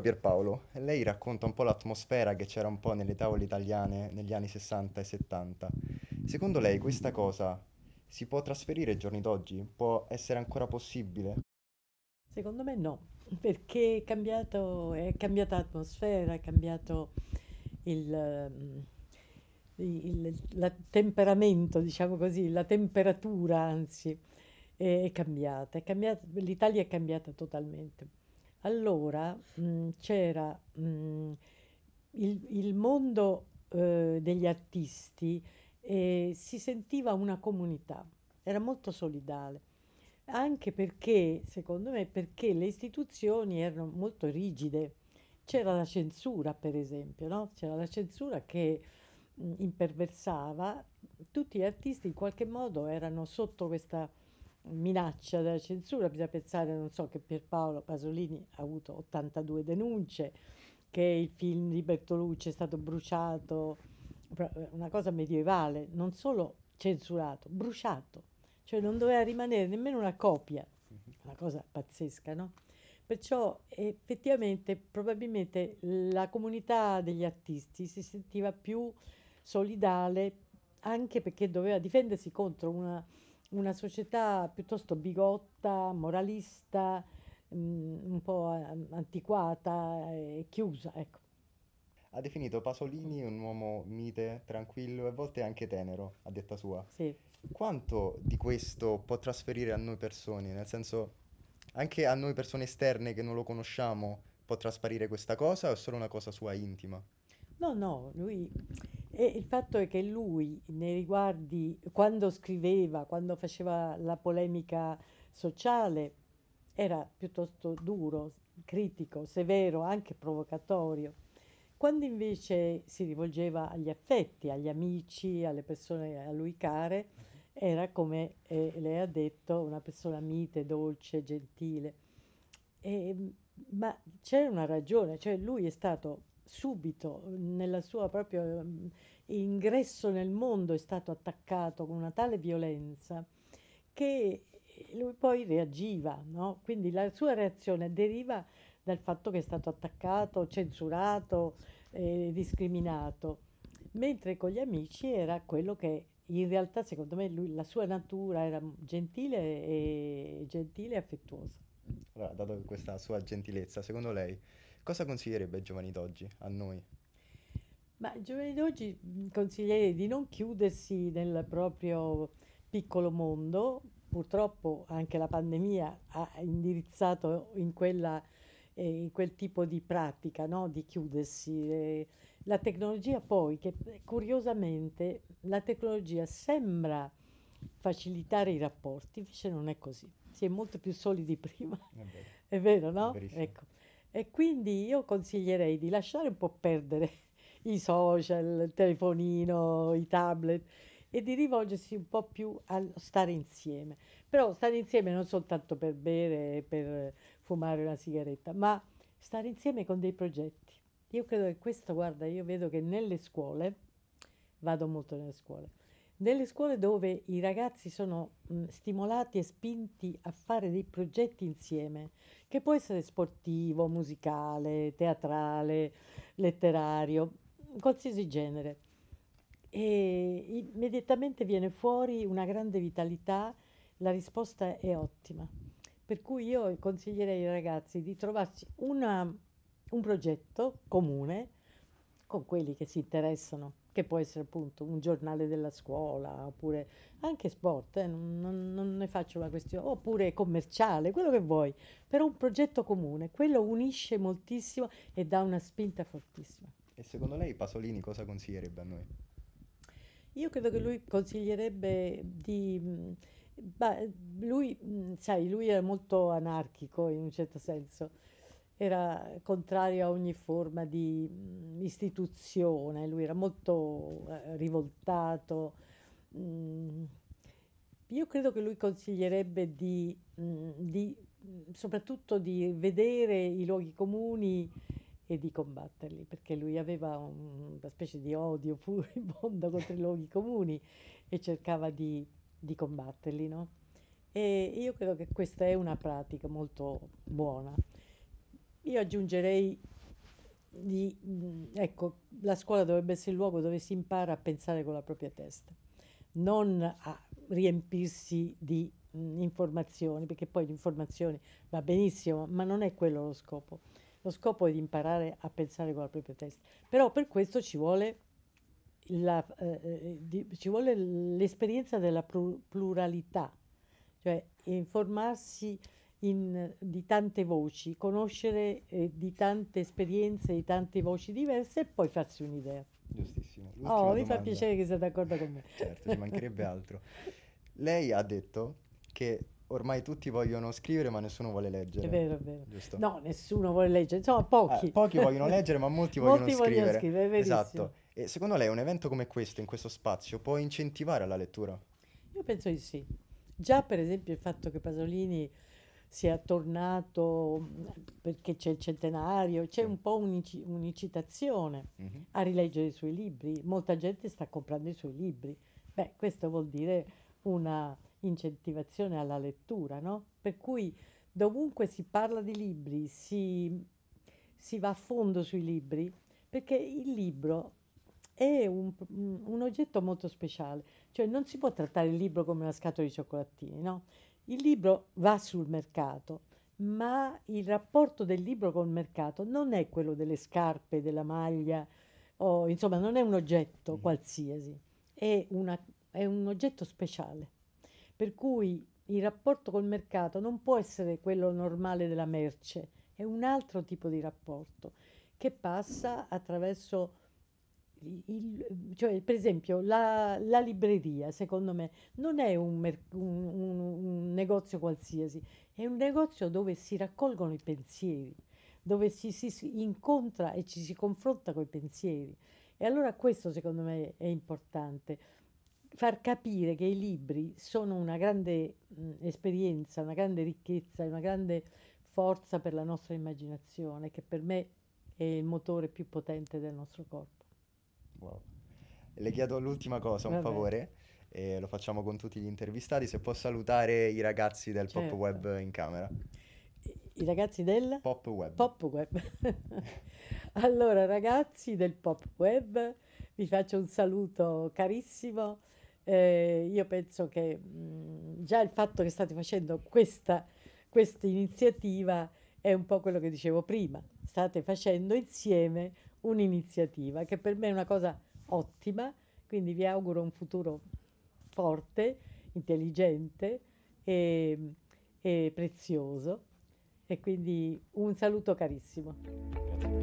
caro Pierpaolo, lei racconta un po' l'atmosfera che c'era un po' nelle tavole italiane negli anni 60 e 70. Secondo lei questa cosa si può trasferire ai giorni d'oggi? Può essere ancora possibile? Secondo me no, perché è, cambiato, è cambiata l'atmosfera, è cambiato il, mm, il, il temperamento, diciamo così, la temperatura anzi, è, è cambiata. È cambiata l'Italia è cambiata totalmente allora mh, mm, c'era mh, mm, il, il mondo eh, degli artisti eh, si sentiva una comunità, era molto solidale, anche perché, secondo me, perché le istituzioni erano molto rigide. C'era la censura, per esempio, no? c'era la censura che mh, mm, imperversava, tutti gli artisti in qualche modo erano sotto questa minaccia della censura, bisogna pensare, non so, che Pierpaolo Pasolini ha avuto 82 denunce, che il film di Bertolucci è stato bruciato, eh, una cosa medievale, non solo censurato, bruciato, cioè non doveva rimanere nemmeno una copia, mm-hmm. una cosa pazzesca, no? Perciò effettivamente probabilmente la comunità degli artisti si sentiva più solidale anche perché doveva difendersi contro una, una società piuttosto bigotta, moralista, mh, mm, un po' antiquata e chiusa, ecco. Ha definito Pasolini un uomo mite, tranquillo e a volte anche tenero, a detta sua. Sì. Quanto di questo può trasferire a noi persone? Nel senso, anche a noi persone esterne che non lo conosciamo, può trasparire questa cosa o è solo una cosa sua intima? No, no, lui e il fatto è che lui, nei riguardi, quando scriveva, quando faceva la polemica sociale, era piuttosto duro, critico, severo, anche provocatorio. Quando invece si rivolgeva agli affetti, agli amici, alle persone a lui care, era come eh, lei ha detto, una persona mite, dolce, gentile. E, ehm, ma c'è una ragione, cioè lui è stato subito nel suo proprio ingresso nel mondo è stato attaccato con una tale violenza che lui poi reagiva, no? quindi la sua reazione deriva dal fatto che è stato attaccato, censurato, eh, discriminato, mentre con gli amici era quello che in realtà secondo me lui, la sua natura era gentile e, gentile e affettuosa. Allora, dato questa sua gentilezza, secondo lei cosa consiglierebbe ai giovani d'oggi, a noi? Ma ai giovani d'oggi mm, consiglierei di non chiudersi nel proprio piccolo mondo, purtroppo anche la pandemia ha indirizzato in, quella, eh, in quel tipo di pratica, no? di chiudersi. Eh, la tecnologia poi, che curiosamente la tecnologia sembra facilitare i rapporti, invece non è così, si è molto più soli di prima, è, è vero, no? È e quindi io consiglierei di lasciare un po' perdere i social, il telefonino, i tablet e di rivolgersi un po' più a stare insieme. Però stare insieme non soltanto per bere, per fumare una sigaretta, ma stare insieme con dei progetti. Io credo che questo, guarda, io vedo che nelle scuole, vado molto nelle scuole, nelle scuole dove i ragazzi sono mh, stimolati e spinti a fare dei progetti insieme, che può essere sportivo, musicale, teatrale, letterario, qualsiasi genere, e immediatamente viene fuori una grande vitalità, la risposta è ottima. Per cui io consiglierei ai ragazzi di trovarsi una, un progetto comune con quelli che si interessano che può essere appunto un giornale della scuola, oppure anche sport, eh, non, non, ne faccio una questione, oppure commerciale, quello che vuoi, però un progetto comune, quello unisce moltissimo e dà una spinta fortissima. E secondo lei Pasolini cosa consiglierebbe a noi? Io credo che lui consiglierebbe di... Mm, bah, lui, mm, sai, lui è molto anarchico in un certo senso era contrario a ogni forma di mm, istituzione, lui era molto eh, rivoltato. Mm. io credo che lui consiglierebbe di, mm, di, soprattutto di vedere i luoghi comuni e di combatterli, perché lui aveva una specie di odio furibondo contro i luoghi comuni e cercava di, di combatterli. No? E io credo che questa è una pratica molto buona. Io aggiungerei, di, mm, ecco, la scuola dovrebbe essere il luogo dove si impara a pensare con la propria testa, non a riempirsi di mh, mm, informazioni, perché poi l'informazione va benissimo, ma non è quello lo scopo. Lo scopo è di imparare a pensare con la propria testa, però per questo ci vuole, la, eh, eh di, ci vuole l'esperienza della pluralità, cioè informarsi in, di tante voci, conoscere eh, di tante esperienze, di tante voci diverse e poi farsi un'idea. Giustissimo. Oh, L'ultima oh, domanda. mi fa piacere che sia d'accordo con me. certo, ci mancherebbe altro. Lei ha detto che ormai tutti vogliono scrivere ma nessuno vuole leggere. È vero, è vero. Giusto? No, nessuno vuole leggere, insomma pochi. Eh, pochi vogliono leggere ma molti vogliono molti scrivere. Vogliono scrivere, è verissimo. Esatto. E secondo lei un evento come questo, in questo spazio, può incentivare la lettura? Io penso di sì. Già per esempio il fatto che Pasolini sia tornato perché c'è il centenario, c'è un po' unici, un'incitazione mm-hmm. a rileggere i suoi libri, molta gente sta comprando i suoi libri, beh questo vuol dire una incentivazione alla lettura, no? Per cui dovunque si parla di libri, si, si va a fondo sui libri, perché il libro è un, un oggetto molto speciale, cioè non si può trattare il libro come una scatola di cioccolatini, no? Il libro va sul mercato, ma il rapporto del libro col mercato non è quello delle scarpe, della maglia, o, insomma non è un oggetto mm. qualsiasi, è, una, è un oggetto speciale. Per cui il rapporto col mercato non può essere quello normale della merce, è un altro tipo di rapporto che passa attraverso, il, cioè, per esempio, la, la, libreria, secondo me, non è un, un, negozio qualsiasi, è un negozio dove si raccolgono i pensieri, dove si, si, si incontra e ci si confronta con i pensieri. E allora questo secondo me è importante, far capire che i libri sono una grande mh, esperienza, una grande ricchezza, una grande forza per la nostra immaginazione, che per me è il motore più potente del nostro corpo. Wow. Le chiedo l'ultima cosa, un Vabbè. favore e lo facciamo con tutti gli intervistati. Se può salutare i ragazzi del certo. Pop Web in camera. I ragazzi del Pop Web. Pop Web. allora, ragazzi del Pop Web, vi faccio un saluto carissimo. Eh, io penso che mh, mm, già il fatto che state facendo questa, questa iniziativa è un po' quello che dicevo prima. State facendo insieme un'iniziativa che per me è una cosa ottima, quindi vi auguro un futuro forte, intelligente e, e prezioso. E quindi un saluto carissimo.